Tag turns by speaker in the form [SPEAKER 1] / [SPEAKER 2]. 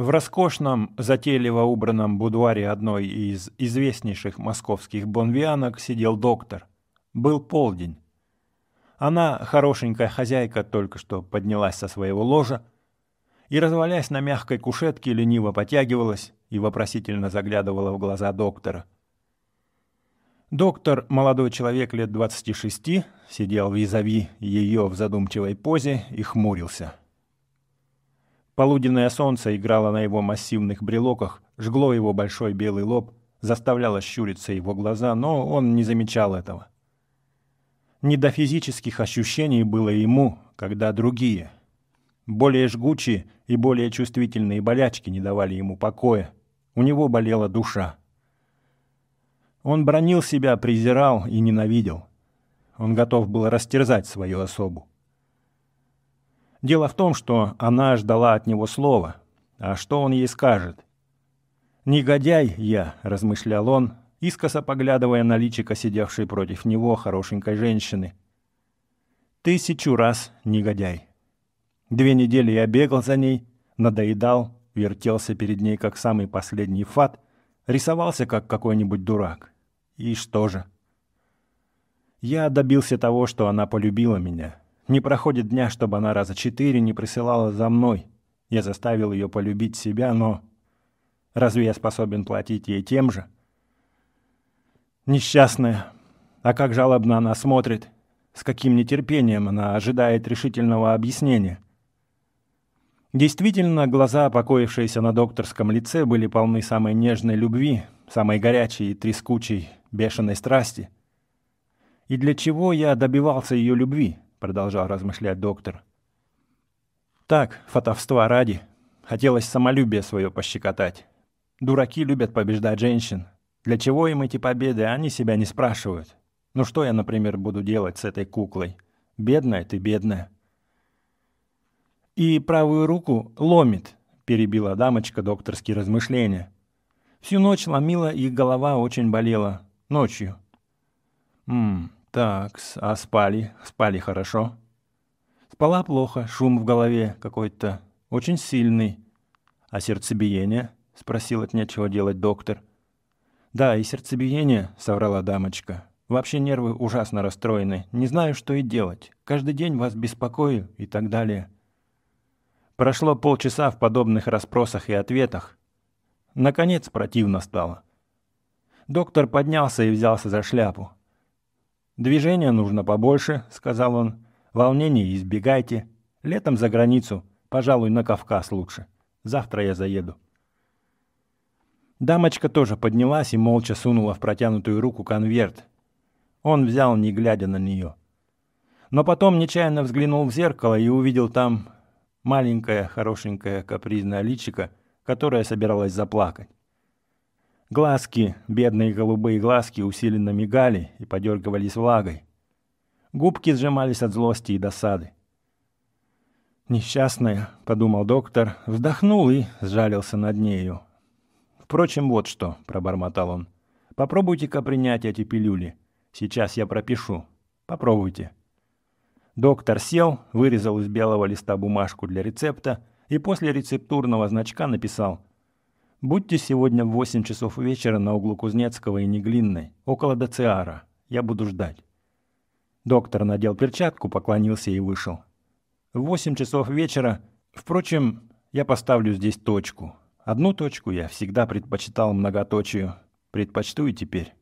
[SPEAKER 1] В роскошном, затейливо убранном будуаре одной из известнейших московских бонвианок сидел доктор. Был полдень. Она, хорошенькая хозяйка, только что поднялась со своего ложа и, развалясь на мягкой кушетке, лениво потягивалась и вопросительно заглядывала в глаза доктора. Доктор, молодой человек лет 26, сидел визави ее в задумчивой позе и хмурился — Полуденное солнце играло на его массивных брелоках, жгло его большой белый лоб, заставляло щуриться его глаза, но он не замечал этого. Не до физических ощущений было ему, когда другие, более жгучие и более чувствительные болячки не давали ему покоя. У него болела душа. Он бронил себя, презирал и ненавидел. Он готов был растерзать свою особу. Дело в том, что она ждала от него слова. А что он ей скажет? «Негодяй я», — размышлял он, искоса поглядывая на личико сидевшей против него хорошенькой женщины. «Тысячу раз негодяй». Две недели я бегал за ней, надоедал, вертелся перед ней, как самый последний фат, рисовался, как какой-нибудь дурак. И что же? Я добился того, что она полюбила меня — не проходит дня, чтобы она раза четыре не присылала за мной. Я заставил ее полюбить себя, но... Разве я способен платить ей тем же? Несчастная. А как жалобно она смотрит. С каким нетерпением она ожидает решительного объяснения. Действительно, глаза, покоившиеся на докторском лице, были полны самой нежной любви, самой горячей и трескучей, бешеной страсти. И для чего я добивался ее любви? — продолжал размышлять доктор. Так, фотовства ради. Хотелось самолюбие свое пощекотать. Дураки любят побеждать женщин. Для чего им эти победы, они себя не спрашивают. Ну что я, например, буду делать с этой куклой? Бедная ты, бедная. И правую руку ломит, перебила дамочка докторские размышления. Всю ночь ломила и голова очень болела. Ночью. Ммм, так, а спали? Спали хорошо? Спала плохо, шум в голове какой-то, очень сильный. А сердцебиение? Спросил от нечего делать доктор. Да, и сердцебиение, соврала дамочка. Вообще нервы ужасно расстроены, не знаю, что и делать. Каждый день вас беспокою и так далее. Прошло полчаса в подобных расспросах и ответах. Наконец противно стало. Доктор поднялся и взялся за шляпу. «Движения нужно побольше», — сказал он. «Волнений избегайте. Летом за границу, пожалуй, на Кавказ лучше. Завтра я заеду». Дамочка тоже поднялась и молча сунула в протянутую руку конверт. Он взял, не глядя на нее. Но потом нечаянно взглянул в зеркало и увидел там маленькое, хорошенькое, капризное личико, которое собиралось заплакать. Глазки, бедные голубые глазки, усиленно мигали и подергивались влагой. Губки сжимались от злости и досады. «Несчастная», — подумал доктор, вздохнул и сжалился над нею. «Впрочем, вот что», — пробормотал он. «Попробуйте-ка принять эти пилюли. Сейчас я пропишу. Попробуйте». Доктор сел, вырезал из белого листа бумажку для рецепта и после рецептурного значка написал Будьте сегодня в 8 часов вечера на углу Кузнецкого и Неглинной, около Дациара. Я буду ждать». Доктор надел перчатку, поклонился и вышел. В 8 часов вечера, впрочем, я поставлю здесь точку. Одну точку я всегда предпочитал многоточию. Предпочту и теперь.